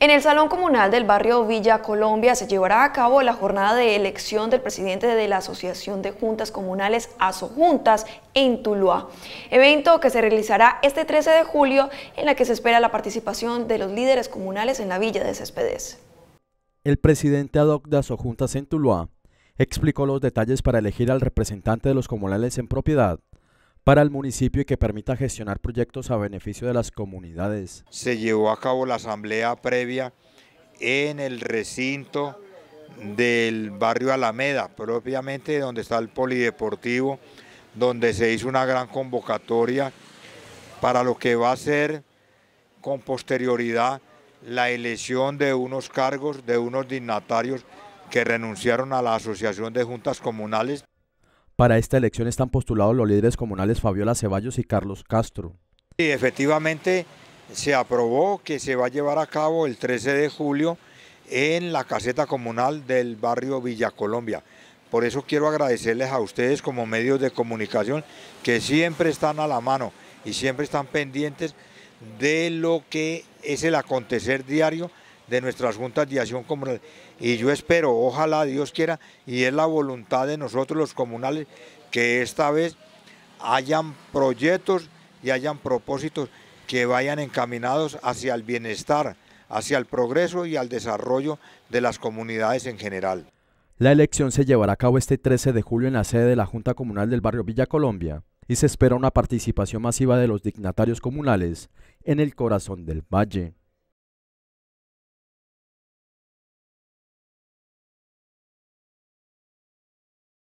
En el Salón Comunal del barrio Villa Colombia se llevará a cabo la jornada de elección del presidente de la Asociación de Juntas Comunales ASOJuntas en Tuluá, evento que se realizará este 13 de julio en la que se espera la participación de los líderes comunales en la villa de Céspedes. El presidente ad hoc de ASOJuntas en Tuluá explicó los detalles para elegir al representante de los comunales en propiedad para el municipio y que permita gestionar proyectos a beneficio de las comunidades. Se llevó a cabo la asamblea previa en el recinto del barrio Alameda, propiamente donde está el polideportivo, donde se hizo una gran convocatoria para lo que va a ser con posterioridad la elección de unos cargos, de unos dignatarios que renunciaron a la Asociación de Juntas Comunales para esta elección están postulados los líderes comunales Fabiola Ceballos y Carlos Castro. Y efectivamente se aprobó que se va a llevar a cabo el 13 de julio en la caseta comunal del barrio Villa Colombia. Por eso quiero agradecerles a ustedes como medios de comunicación que siempre están a la mano y siempre están pendientes de lo que es el acontecer diario de nuestras juntas de acción comunal. Y yo espero, ojalá Dios quiera, y es la voluntad de nosotros los comunales, que esta vez hayan proyectos y hayan propósitos que vayan encaminados hacia el bienestar, hacia el progreso y al desarrollo de las comunidades en general. La elección se llevará a cabo este 13 de julio en la sede de la Junta Comunal del Barrio Villa Colombia y se espera una participación masiva de los dignatarios comunales en el corazón del valle.